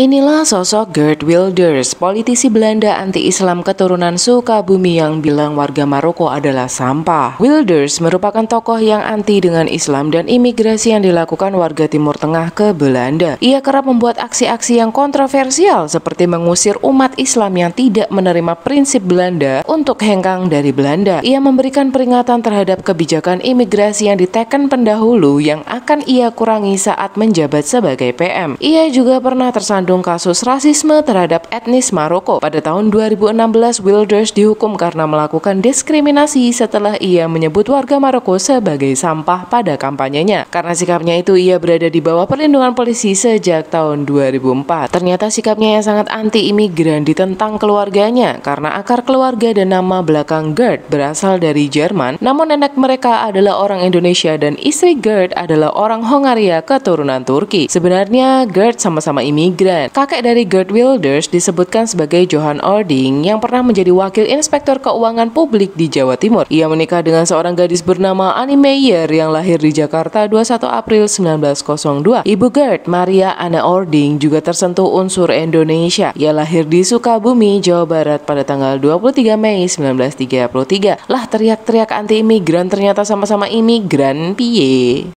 Inilah sosok Gerd Wilders, politisi Belanda anti-Islam keturunan Sukabumi yang bilang warga Maroko adalah sampah. Wilders merupakan tokoh yang anti dengan Islam dan imigrasi yang dilakukan warga Timur Tengah ke Belanda. Ia kerap membuat aksi-aksi yang kontroversial seperti mengusir umat Islam yang tidak menerima prinsip Belanda untuk hengkang dari Belanda. Ia memberikan peringatan terhadap kebijakan imigrasi yang diteken pendahulu yang akan ia kurangi saat menjabat sebagai PM. Ia juga pernah tersandung Bandung kasus rasisme terhadap etnis Maroko. Pada tahun 2016, Wilders dihukum karena melakukan diskriminasi setelah ia menyebut warga Maroko sebagai sampah pada kampanyenya. Karena sikapnya itu, ia berada di bawah perlindungan polisi sejak tahun 2004. Ternyata sikapnya yang sangat anti-imigran ditentang keluarganya karena akar keluarga dan nama belakang Gerd berasal dari Jerman, namun nenek mereka adalah orang Indonesia dan istri Gerd adalah orang Hongaria keturunan Turki. Sebenarnya Gerd sama-sama imigran Kakek dari Gerd Wilders disebutkan sebagai Johan Ording yang pernah menjadi wakil inspektur keuangan publik di Jawa Timur. Ia menikah dengan seorang gadis bernama Annie Meyer yang lahir di Jakarta 21 April 1902. Ibu Gerd, Maria Anna Ording juga tersentuh unsur Indonesia. Ia lahir di Sukabumi, Jawa Barat pada tanggal 23 Mei 1933. Lah teriak-teriak anti imigran ternyata sama-sama imigran piye.